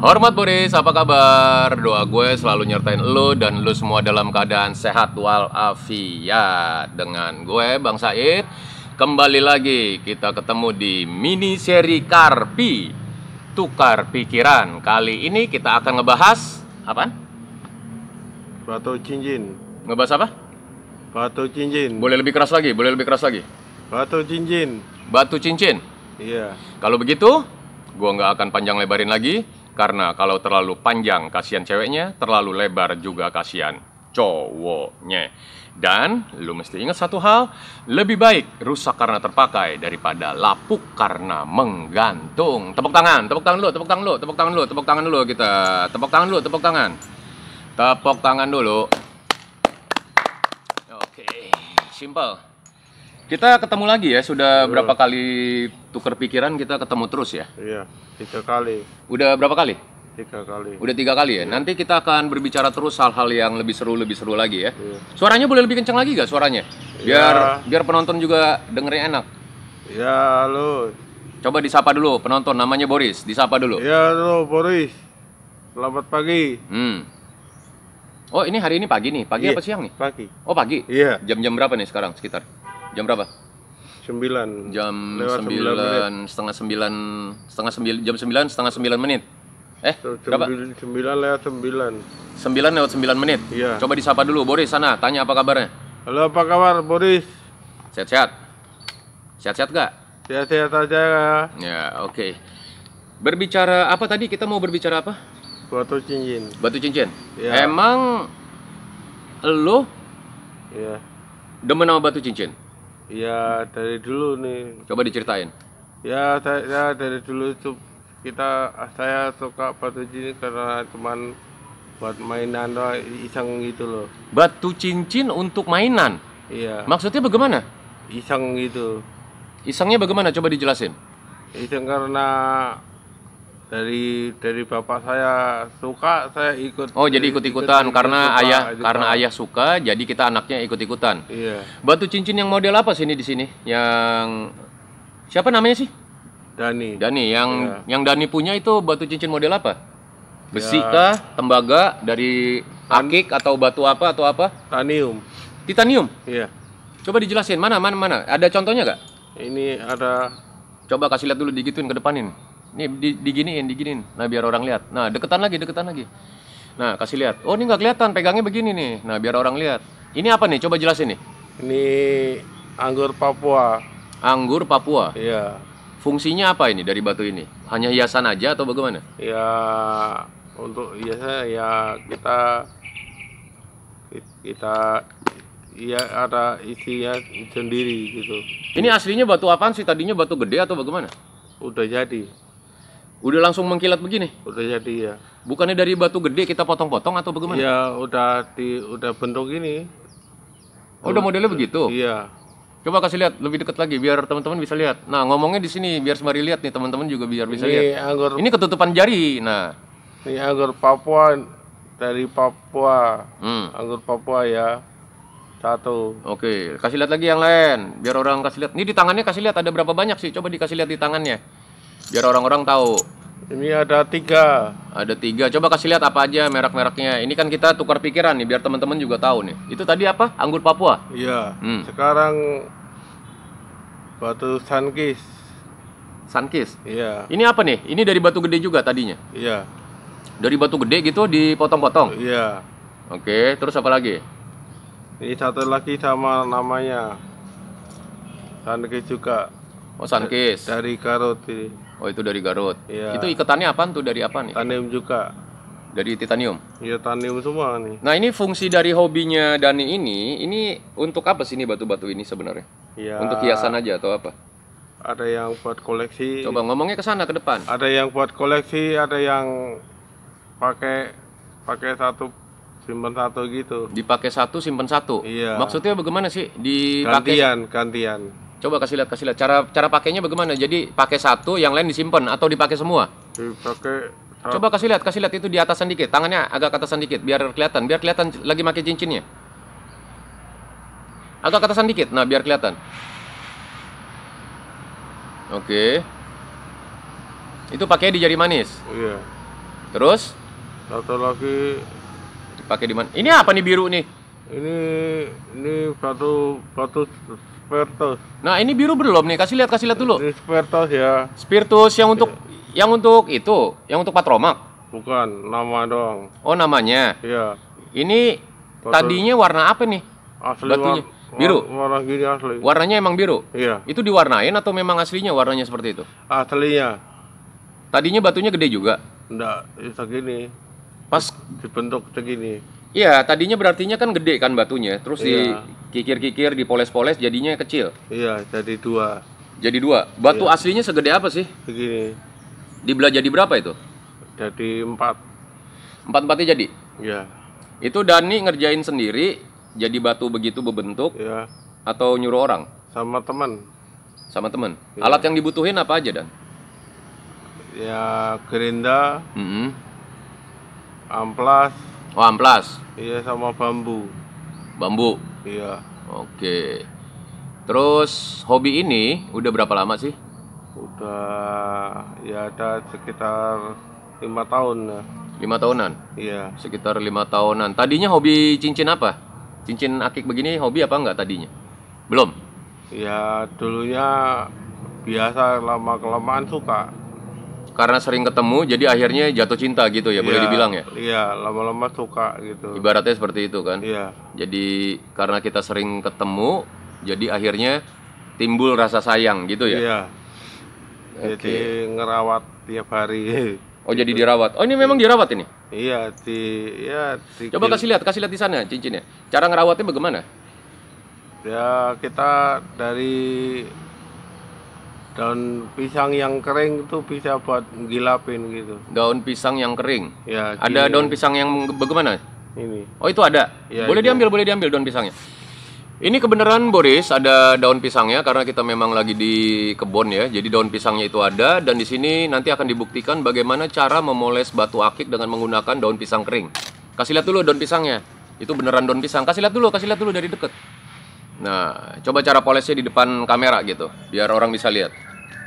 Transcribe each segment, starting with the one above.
Hormat Boris, apa kabar? Doa gue selalu nyertain lo dan lo semua dalam keadaan sehat walafiat Dengan gue Bang Said Kembali lagi kita ketemu di mini seri Karpi Tukar Pikiran Kali ini kita akan ngebahas apa? Batu cincin Ngebahas apa? Batu cincin Boleh lebih keras lagi, boleh lebih keras lagi Batu cincin Batu cincin? Iya Kalau begitu, gue nggak akan panjang lebarin lagi karena kalau terlalu panjang kasihan ceweknya, terlalu lebar juga kasihan cowoknya. Dan lu mesti ingat satu hal, lebih baik rusak karena terpakai daripada lapuk karena menggantung. Tepuk tangan, tepuk tangan dulu, tepuk tangan dulu, tepuk tangan dulu, tepuk tangan dulu kita. Tepuk tangan dulu, tepuk tangan. Tepuk tangan dulu. Oke, okay. simple. Kita ketemu lagi ya, sudah Betul. berapa kali tuker pikiran kita ketemu terus ya? Iya, tiga kali. Udah berapa kali? Tiga kali. Udah tiga kali ya. Iya. Nanti kita akan berbicara terus hal-hal yang lebih seru, lebih seru lagi ya. Iya. Suaranya boleh lebih kencang lagi gak suaranya? Iya. Biar iya. biar penonton juga dengerin enak. Ya halo. Coba disapa dulu penonton namanya Boris, disapa dulu. Ya halo Boris. Selamat pagi. Hmm. Oh ini hari ini pagi nih, pagi iya, apa siang nih? Pagi. Oh pagi. Iya. Jam-jam berapa nih sekarang sekitar? Jam berapa? Sembilan. Jam sembilan, setengah sembilan, setengah sembilan, jam sembilan, setengah sembilan menit. Eh, berapa? Sembilan lewat sembilan. Sembilan lewat sembilan menit? Iya. Coba disapa dulu, Boris sana, tanya apa kabarnya? Halo, apa kabar Boris? Sehat-sehat? Sehat-sehat gak? Sehat-sehat aja Ya, oke. Okay. Berbicara apa tadi? Kita mau berbicara apa? Batu cincin. Batu cincin? Ya. Emang lo ya. demen sama batu cincin? ya dari dulu nih coba diceritain ya saya ya, dari dulu itu kita saya suka batu cincin karena cuman buat mainan doa iseng gitu loh batu cincin untuk mainan iya maksudnya bagaimana iseng gitu isengnya bagaimana coba dijelasin iseng karena dari dari bapak saya suka saya ikut oh jadi ikut ikutan ikut, karena ikut, ayah juga. karena ayah suka jadi kita anaknya ikut ikutan iya batu cincin yang model apa sih ini di sini yang siapa namanya sih Dani Dani yang iya. yang Dani punya itu batu cincin model apa besi ya. kah tembaga dari Tan akik atau batu apa atau apa titanium titanium iya coba dijelasin mana mana mana ada contohnya gak? ini ada coba kasih lihat dulu digituin ke depanin Nih di, diginiin, diginiin. Nah, biar orang lihat. Nah, deketan lagi, deketan lagi. Nah, kasih lihat. Oh, ini nggak kelihatan, pegangnya begini nih. Nah, biar orang lihat. Ini apa nih? Coba jelasin nih. Ini anggur Papua. Anggur Papua. Iya. Fungsinya apa ini dari batu ini? Hanya hiasan aja atau bagaimana? Ya, untuk hiasan ya kita kita ya ada isinya sendiri gitu. Ini aslinya batu apaan sih? Tadinya batu gede atau bagaimana? Udah jadi. Udah langsung mengkilat begini? Udah jadi ya. Bukannya dari batu gede kita potong-potong atau bagaimana? Ya udah di udah bentuk gini Oh, udah modelnya begitu? Iya. Coba kasih lihat lebih dekat lagi biar teman-teman bisa lihat. Nah, ngomongnya di sini biar sembari lihat nih teman-teman juga biar bisa ini lihat. Anggur, ini ketutupan jari. Nah, ini anggur Papua dari Papua. Hmm. Anggur Papua ya. Satu. Oke, kasih lihat lagi yang lain biar orang kasih lihat. Ini di tangannya kasih lihat ada berapa banyak sih? Coba dikasih lihat di tangannya biar orang-orang tahu. Ini ada tiga. Ada tiga. Coba kasih lihat apa aja merek-mereknya. Ini kan kita tukar pikiran nih, biar teman-teman juga tahu nih. Itu tadi apa? Anggur Papua. Iya. Hmm. Sekarang batu sankis. Sankis. Iya. Ini apa nih? Ini dari batu gede juga tadinya. Iya. Dari batu gede gitu dipotong-potong. Iya. Oke. Terus apa lagi? Ini satu lagi sama namanya. Sankis juga. Oh, sankis. Dari karot Oh itu dari Garut. Iya. Itu iketannya apa tuh dari apa nih? Titanium juga. Dari titanium. Iya titanium semua nih. Nah ini fungsi dari hobinya Dani ini, ini untuk apa sih ini batu-batu ini sebenarnya? Iya. Untuk hiasan aja atau apa? Ada yang buat koleksi. Coba ngomongnya ke sana ke depan. Ada yang buat koleksi, ada yang pakai pakai satu simpan satu gitu. Dipakai satu simpan satu. Iya. Maksudnya bagaimana sih? Dipakai gantian, gantian. Coba kasih lihat, kasih lihat. Cara cara pakainya bagaimana? Jadi pakai satu, yang lain disimpan atau dipakai semua? Dipakai. Satu. Ah. Coba kasih lihat, kasih lihat itu di atasan dikit. Tangannya agak ke atasan dikit, biar kelihatan, biar kelihatan lagi pakai cincinnya. Agak ke atasan dikit, nah biar kelihatan. Oke. Itu pakai di jari manis. Iya. Terus? Satu lagi. dipakai di mana? Ini apa nih biru nih? Ini ini satu satu Spiritus. Nah, ini biru belum nih. Kasih lihat, kasih lihat dulu. Spiritus ya. Spiritus yang untuk ya. yang untuk itu, yang untuk patromak. Bukan, nama doang. Oh, namanya. Iya. Ini tadinya warna apa nih? Asli batunya. biru. Warna gini asli. Warnanya emang biru? Iya. Itu diwarnain atau memang aslinya warnanya seperti itu? Aslinya. Tadinya batunya gede juga? Enggak, ya segini. Pas dibentuk segini. Iya, tadinya berartinya kan gede kan batunya, terus iya. di Kikir-kikir dipoles-poles jadinya kecil. Iya, jadi dua. Jadi dua. Batu iya. aslinya segede apa sih? Begini. Dibelah jadi berapa itu? Jadi empat. Empat empatnya jadi. Iya. Itu Dani ngerjain sendiri jadi batu begitu berbentuk. Iya. Atau nyuruh orang? Sama teman. Sama teman. Iya. Alat yang dibutuhin apa aja dan? Ya gerinda. Mm -hmm. Amplas. Oh amplas. Iya sama bambu. Bambu. Iya. Oke. Terus hobi ini udah berapa lama sih? Udah ya ada sekitar lima tahun ya. Lima tahunan? Iya. Sekitar lima tahunan. Tadinya hobi cincin apa? Cincin akik begini hobi apa enggak tadinya? Belum? Ya dulunya biasa lama kelamaan suka. Karena sering ketemu, jadi akhirnya jatuh cinta gitu ya, ya boleh iya. dibilang ya? Iya, lama-lama suka gitu. Ibaratnya seperti itu kan? Iya. Jadi karena kita sering ketemu, jadi akhirnya timbul rasa sayang gitu ya. Iya. Okay. Jadi ngerawat tiap hari. Oh jadi gitu. dirawat. Oh ini memang dirawat ini? Iya di ya. Di, Coba kasih lihat, kasih lihat di sana cincinnya. Cara ngerawatnya bagaimana? Ya kita dari daun pisang yang kering itu bisa buat gilapin gitu. Daun pisang yang kering? Ya. Ada gini. daun pisang yang bagaimana? ini oh itu ada ya, boleh itu. diambil boleh diambil daun pisangnya ini kebenaran Boris ada daun pisangnya karena kita memang lagi di kebun ya. Jadi daun pisangnya itu ada dan di sini nanti akan dibuktikan bagaimana cara memoles batu akik dengan menggunakan daun pisang kering. Kasih lihat dulu daun pisangnya. Itu beneran daun pisang. Kasih lihat dulu, kasih lihat dulu dari dekat. Nah, coba cara polesnya di depan kamera gitu, biar orang bisa lihat.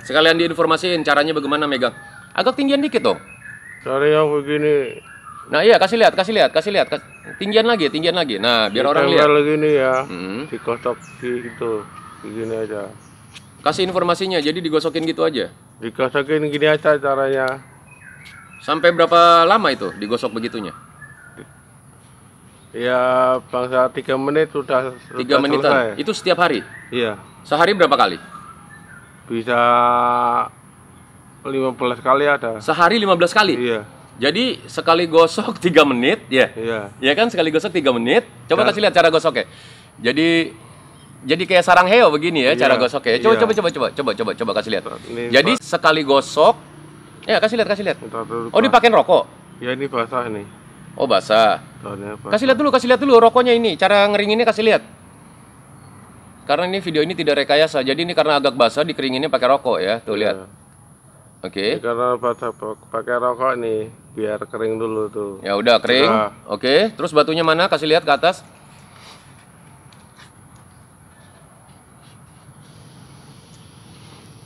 Sekalian diinformasiin caranya bagaimana megang. Agak tinggian dikit dong. yang begini. Nah iya kasih lihat, kasih lihat, kasih lihat, tinggian lagi, tinggian lagi. Nah biar orang lihat. lagi nih ya, Hmm. dikosok itu begini aja. Kasih informasinya, jadi digosokin gitu aja. Digosokin gini aja caranya. Sampai berapa lama itu digosok begitunya? Ya bangsa tiga menit sudah Tiga menit menitan. Itu setiap hari. Iya, Sehari berapa kali? bisa lima belas kali ada. Sehari lima belas kali. Iya. Jadi sekali gosok tiga menit ya. Yeah. Iya. Yeah. kan sekali gosok tiga menit. Coba kan. kasih lihat cara gosoknya. Jadi jadi kayak sarang heo begini ya yeah. cara iya. gosok ya. Coba yeah. coba coba coba coba coba coba kasih lihat. jadi pas. sekali gosok ya kasih lihat kasih lihat. Oh dipakai rokok. Ya ini basah ini. Oh basah. Kasih lihat dulu kasih lihat dulu rokoknya ini. Cara ngeringinnya kasih lihat. Karena ini video ini tidak rekayasa. Jadi ini karena agak basah dikeringinnya pakai rokok ya. Tuh lihat. Iya. Oke. Okay. karena basah pakai rokok nih biar kering dulu tuh. Ya udah kering. Nah. Oke, terus batunya mana? Kasih lihat ke atas.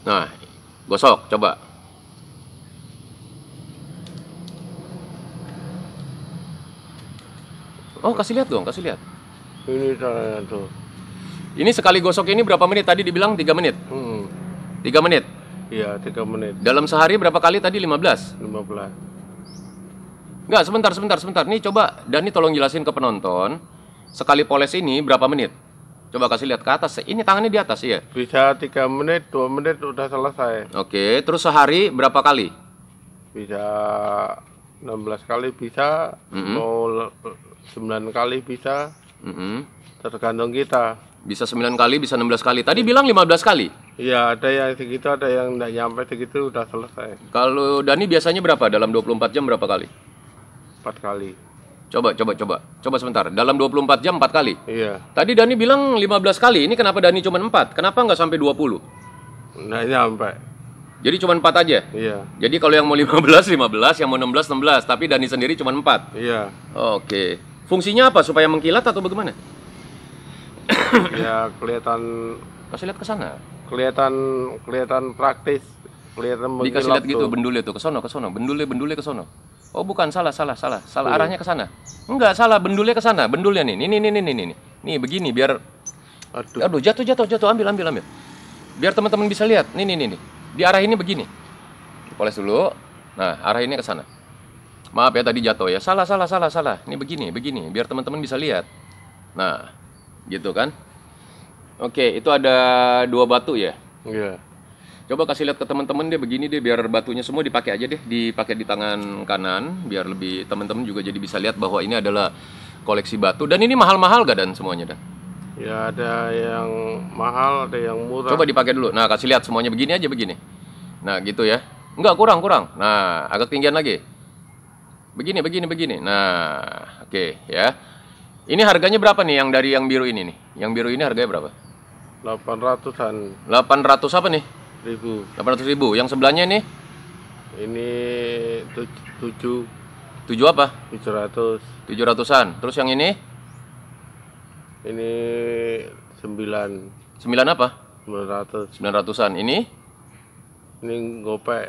Nah, gosok coba. Oh, kasih lihat dong, kasih lihat. Ini caranya tuh. Ini sekali gosok ini berapa menit? Tadi dibilang 3 menit. Hmm. 3 menit. Iya, 3 menit. Dalam sehari berapa kali tadi? 15. 15. Enggak, sebentar, sebentar, sebentar. Nih coba Dani tolong jelasin ke penonton. Sekali poles ini berapa menit? Coba kasih lihat ke atas. Ini tangannya di atas ya. Bisa tiga menit, dua menit udah selesai. Oke, terus sehari berapa kali? Bisa 16 kali bisa, mm -hmm. mau 9 kali bisa. Mm -hmm. Tergantung kita. Bisa 9 kali, bisa 16 kali. Tadi bilang 15 kali. Iya, ada yang segitu, ada yang nggak nyampe segitu udah selesai. Kalau Dani biasanya berapa? Dalam 24 jam berapa kali? empat kali. Coba, coba, coba. Coba sebentar. Dalam 24 jam 4 kali? Iya. Tadi Dani bilang 15 kali. Ini kenapa Dani cuma 4? Kenapa nggak sampai 20? Nggak sampai. Jadi cuma 4 aja? Iya. Jadi kalau yang mau 15, 15. Yang mau 16, 16. Tapi Dani sendiri cuma 4? Iya. Oke. Fungsinya apa? Supaya mengkilat atau bagaimana? ya kelihatan... Kasih lihat ke sana. Kelihatan, kelihatan praktis. Kelihatan mengkilat Dikasih lihat gitu, bendulnya tuh. Ke sono, ke sono. Bendulnya, bendulnya ke sono. Oh bukan salah salah salah salah iya. arahnya ke sana. Enggak salah bendulnya ke sana bendulnya nih nih nih nih nih nih begini biar aduh, aduh jatuh jatuh jatuh ambil ambil ambil biar teman-teman bisa lihat nih nih nih nih di arah ini begini poles dulu nah arah ini ke sana maaf ya tadi jatuh ya salah salah salah salah ini begini begini biar teman-teman bisa lihat nah gitu kan oke itu ada dua batu ya iya yeah. Coba kasih lihat ke teman-teman deh begini deh biar batunya semua dipakai aja deh, dipakai di tangan kanan biar lebih teman-teman juga jadi bisa lihat bahwa ini adalah koleksi batu dan ini mahal-mahal gak dan semuanya dan? Ya ada yang mahal, ada yang murah. Coba dipakai dulu. Nah, kasih lihat semuanya begini aja begini. Nah, gitu ya. Enggak kurang, kurang. Nah, agak tinggian lagi. Begini, begini, begini. Nah, oke okay, ya. Ini harganya berapa nih yang dari yang biru ini nih? Yang biru ini harganya berapa? 800-an. 800 apa nih? ribu. Delapan ratus ribu. Yang sebelahnya nih? Ini tujuh. Tujuh apa? Tujuh ratus. Tujuh ratusan. Terus yang ini? Ini sembilan. Sembilan apa? Sembilan ratus. Sembilan ratusan. Ini? Ini gopek.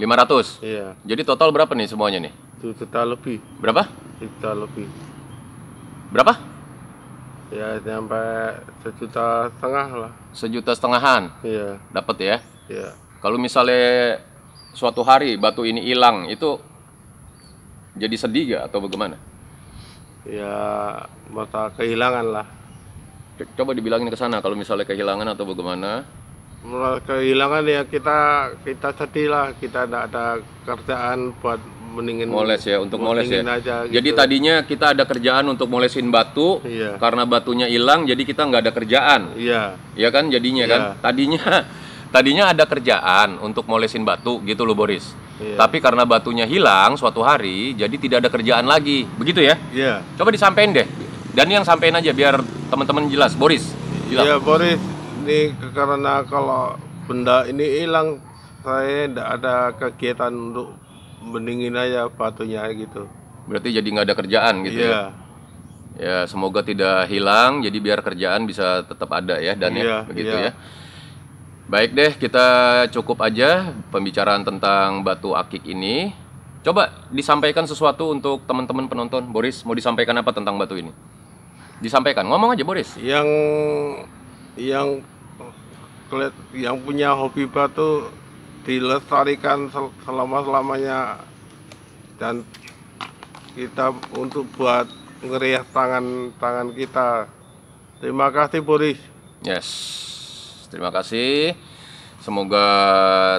Lima ratus. Iya. Jadi total berapa nih semuanya nih? Tujuh juta lebih. Berapa? Juta lebih. Berapa? Ya sampai sejuta setengah lah. Sejuta setengahan. Iya. Dapat ya? Iya. Kalau misalnya suatu hari batu ini hilang itu jadi sedih gak atau bagaimana? Ya mata kehilangan lah. Coba dibilangin ke sana kalau misalnya kehilangan atau bagaimana? Kehilangan ya kita kita sedih lah kita tidak ada kerjaan buat mendingin moles ya untuk moles ya. Aja, gitu. Jadi tadinya kita ada kerjaan untuk molesin batu iya. karena batunya hilang jadi kita nggak ada kerjaan. Iya. Iya kan jadinya kan? iya. kan. Tadinya tadinya ada kerjaan untuk molesin batu gitu loh Boris. Iya. Tapi karena batunya hilang suatu hari jadi tidak ada kerjaan lagi. Begitu ya? Iya. Coba disampaikan deh. Dan yang sampein aja biar teman-teman jelas Boris. Iya Boris. Ini karena kalau benda ini hilang saya tidak ada kegiatan untuk mendingin aja patunya gitu berarti jadi nggak ada kerjaan gitu yeah. ya iya. ya semoga tidak hilang jadi biar kerjaan bisa tetap ada ya dan yeah, ya iya, begitu yeah. ya baik deh kita cukup aja pembicaraan tentang batu akik ini coba disampaikan sesuatu untuk teman-teman penonton Boris mau disampaikan apa tentang batu ini disampaikan ngomong aja Boris yang yang yang punya hobi batu dilestarikan selama-selamanya dan kita untuk buat ngeriah tangan-tangan kita. Terima kasih Boris. Yes. Terima kasih. Semoga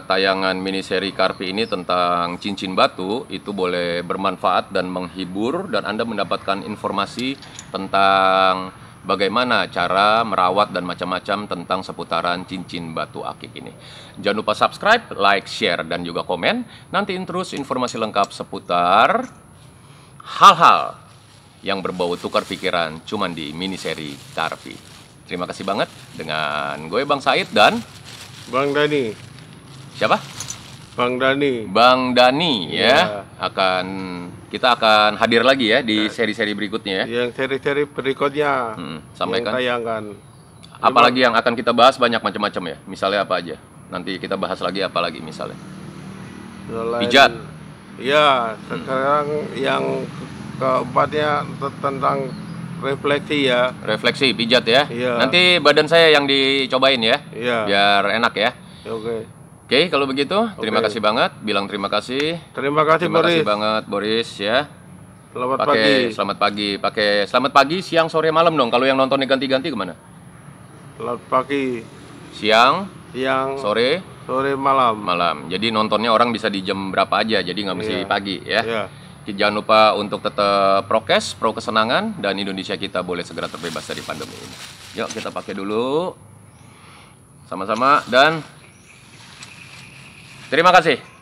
tayangan mini seri Karpi ini tentang cincin batu itu boleh bermanfaat dan menghibur dan Anda mendapatkan informasi tentang bagaimana cara merawat dan macam-macam tentang seputaran cincin batu akik ini. Jangan lupa subscribe, like, share, dan juga komen. Nanti terus informasi lengkap seputar hal-hal yang berbau tukar pikiran cuman di miniseri Tarfi. Terima kasih banget dengan gue Bang Said dan Bang Dani. Siapa? Bang Dani. Bang Dani ya, ya akan kita akan hadir lagi ya di iya. seri-seri berikutnya ya. Yang seri-seri berikutnya hmm, sampaikan. Yang tayangkan. Apalagi yang akan kita bahas banyak macam-macam ya. Misalnya apa aja? Nanti kita bahas lagi apa lagi misalnya. Selain, Pijat. Ya, sekarang hmm. yang keempatnya tentang refleksi ya. Refleksi pijat ya. ya. Nanti badan saya yang dicobain ya. ya. Biar enak ya. Oke. Oke, kalau begitu terima kasih banget. Bilang terima kasih. Terima kasih terima Boris. kasih banget Boris ya. Selamat pake, pagi. Selamat pagi. Pakai selamat pagi, siang, sore, malam dong. Kalau yang nonton ganti-ganti kemana? Selamat pagi. Siang. Siang. Sore. Sore malam. Malam. Jadi nontonnya orang bisa di jam berapa aja. Jadi nggak mesti iya. pagi ya. Iya. Jangan lupa untuk tetap prokes, pro kesenangan, dan Indonesia kita boleh segera terbebas dari pandemi ini. Yuk kita pakai dulu. Sama-sama dan Terima kasih.